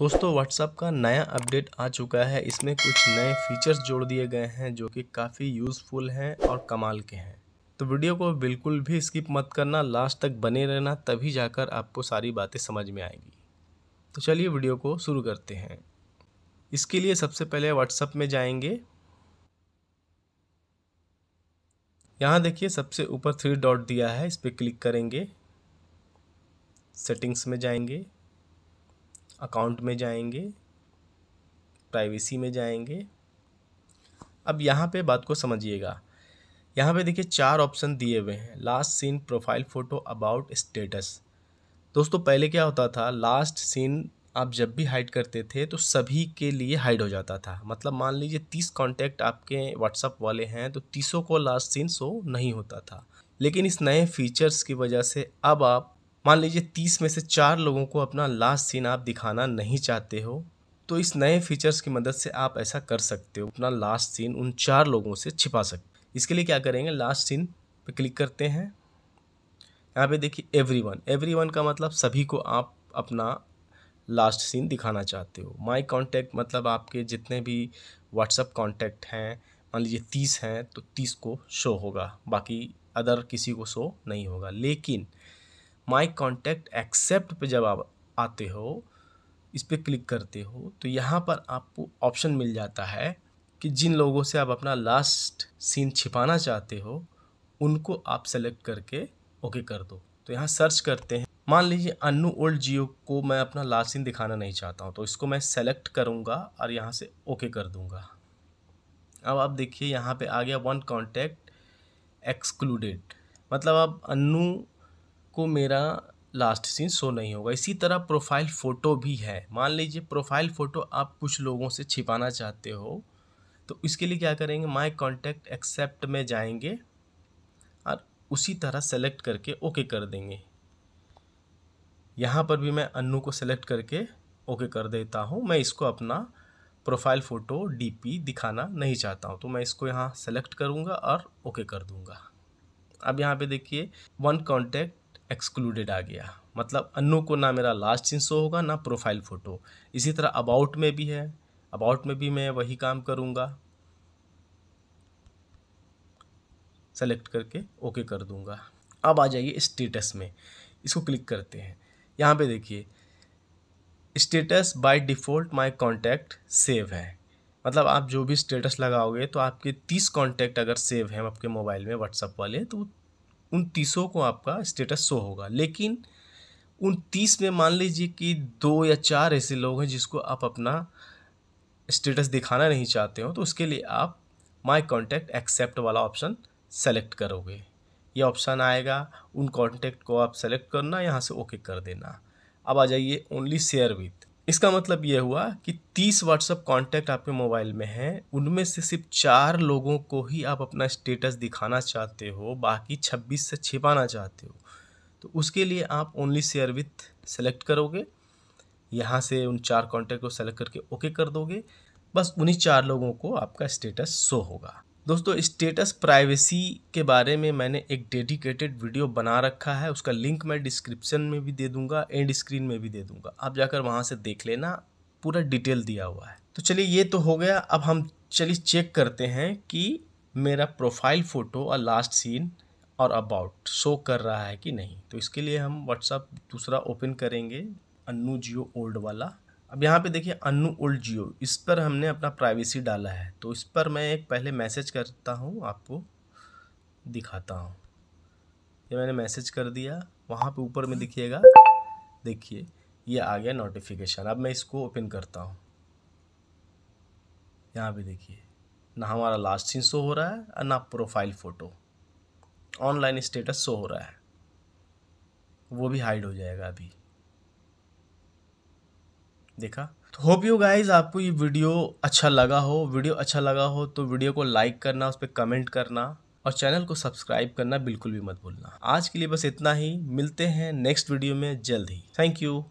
दोस्तों व्हाट्सअप का नया अपडेट आ चुका है इसमें कुछ नए फीचर्स जोड़ दिए गए हैं जो कि काफ़ी यूज़फुल हैं और कमाल के हैं तो वीडियो को बिल्कुल भी स्किप मत करना लास्ट तक बने रहना तभी जाकर आपको सारी बातें समझ में आएंगी तो चलिए वीडियो को शुरू करते हैं इसके लिए सबसे पहले व्हाट्सअप में जाएंगे यहाँ देखिए सबसे ऊपर थ्री डॉट दिया है इस पर क्लिक करेंगे सेटिंग्स में जाएंगे अकाउंट में जाएंगे प्राइवेसी में जाएंगे अब यहाँ पे बात को समझिएगा यहाँ पे देखिए चार ऑप्शन दिए हुए हैं last seen profile photo about status दोस्तों पहले क्या होता था लास्ट सीन आप जब भी हाइड करते थे तो सभी के लिए हाइड हो जाता था मतलब मान लीजिए तीस कॉन्टैक्ट आपके व्हाट्सअप वाले हैं तो तीसों को लास्ट सीन शो नहीं होता था लेकिन इस नए फीचर्स की वजह से अब आप मान लीजिए तीस में से चार लोगों को अपना लास्ट सीन आप दिखाना नहीं चाहते हो तो इस नए फीचर्स की मदद से आप ऐसा कर सकते हो अपना लास्ट सीन उन चार लोगों से छिपा सकते हो इसके लिए क्या करेंगे लास्ट सीन पर क्लिक करते हैं यहाँ पे देखिए एवरी वन एवरी वन का मतलब सभी को आप अपना लास्ट सीन दिखाना चाहते हो माई कॉन्टैक्ट मतलब आपके जितने भी व्हाट्सअप कॉन्टैक्ट हैं मान लीजिए तीस हैं तो तीस को शो होगा बाकी अदर किसी को शो नहीं होगा लेकिन माई कॉन्टैक्ट एक्सेप्ट पे जब आप आते हो इस पर क्लिक करते हो तो यहाँ पर आपको ऑप्शन मिल जाता है कि जिन लोगों से आप अपना लास्ट सीन छिपाना चाहते हो उनको आप सेलेक्ट करके ओके कर दो तो यहाँ सर्च करते हैं मान लीजिए अनु ओल्ड जियो को मैं अपना लास्ट सीन दिखाना नहीं चाहता हूँ तो इसको मैं सेलेक्ट करूँगा और यहाँ से ओके कर दूँगा अब आप देखिए यहाँ पे आ गया वन कॉन्टैक्ट एक्सक्लूडेड मतलब आप अनु को मेरा लास्ट सीन शो नहीं होगा इसी तरह प्रोफाइल फ़ोटो भी है मान लीजिए प्रोफाइल फ़ोटो आप कुछ लोगों से छिपाना चाहते हो तो इसके लिए क्या करेंगे माई कॉन्टैक्ट एक्सेप्ट में जाएंगे और उसी तरह सेलेक्ट करके ओके कर देंगे यहाँ पर भी मैं अनु को सेलेक्ट करके ओके कर देता हूँ मैं इसको अपना प्रोफाइल फ़ोटो डीपी दिखाना नहीं चाहता हूँ तो मैं इसको यहाँ सेलेक्ट करूँगा और ओके कर दूँगा अब यहाँ पे देखिए वन कॉन्टैक्ट एक्सक्लूडेड आ गया मतलब अनु को ना मेरा लास्ट सीन शो होगा ना प्रोफाइल फ़ोटो इसी तरह अबाउट में भी है अबाउट में भी मैं वही काम करूँगा सेलेक्ट करके ओके कर दूँगा अब आ जाइए स्टेटस में इसको क्लिक करते हैं यहाँ पे देखिए status by default my contact save है मतलब आप जो भी स्टेटस लगाओगे तो आपके तीस कॉन्टैक्ट अगर सेव हैं आपके मोबाइल में व्हाट्सअप वाले तो उन तीसों को आपका स्टेटस शो होगा लेकिन उन तीस में मान लीजिए कि दो या चार ऐसे लोग हैं जिसको आप अपना स्टेटस दिखाना नहीं चाहते हो तो उसके लिए आप माई कॉन्टैक्ट एक्सेप्ट वाला ऑप्शन सेलेक्ट करोगे ये ऑप्शन आएगा उन कॉन्टैक्ट को आप सेलेक्ट करना यहाँ से ओके कर देना अब आ जाइए ओनली शेयर विथ इसका मतलब यह हुआ कि तीस व्हाट्सअप कॉन्टैक्ट आपके मोबाइल में हैं उनमें से सिर्फ चार लोगों को ही आप अपना स्टेटस दिखाना चाहते हो बाकी छब्बीस से छिपाना चाहते हो तो उसके लिए आप ओनली शेयर विथ सेलेक्ट करोगे यहाँ से उन चार कॉन्टैक्ट को सेलेक्ट करके ओके कर दोगे बस उन्हीं चार लोगों को आपका स्टेटस शो होगा दोस्तों स्टेटस प्राइवेसी के बारे में मैंने एक डेडिकेटेड वीडियो बना रखा है उसका लिंक मैं डिस्क्रिप्शन में भी दे दूंगा एंड स्क्रीन में भी दे दूंगा आप जाकर वहाँ से देख लेना पूरा डिटेल दिया हुआ है तो चलिए ये तो हो गया अब हम चलिए चेक करते हैं कि मेरा प्रोफाइल फ़ोटो और लास्ट सीन और अबाउट शो कर रहा है कि नहीं तो इसके लिए हम व्हाट्सअप दूसरा ओपन करेंगे अन्नू जियो ओल्ड वाला अब यहाँ पे देखिए अनु ओल्ड जियो इस पर हमने अपना प्राइवेसी डाला है तो इस पर मैं एक पहले मैसेज करता हूँ आपको दिखाता हूँ ये मैंने मैसेज कर दिया वहाँ पे ऊपर में दिखिएगा देखिए ये आ गया नोटिफिकेशन अब मैं इसको ओपन करता हूँ यहाँ पे देखिए ना हमारा लास्ट सीन शो हो रहा है और ना profile photo online status show हो रहा है वो भी हाइड हो जाएगा अभी देखा तो होप यू गाइज आपको ये वीडियो अच्छा लगा हो वीडियो अच्छा लगा हो तो वीडियो को लाइक करना उस पर कमेंट करना और चैनल को सब्सक्राइब करना बिल्कुल भी मत भूलना आज के लिए बस इतना ही मिलते हैं नेक्स्ट वीडियो में जल्द ही थैंक यू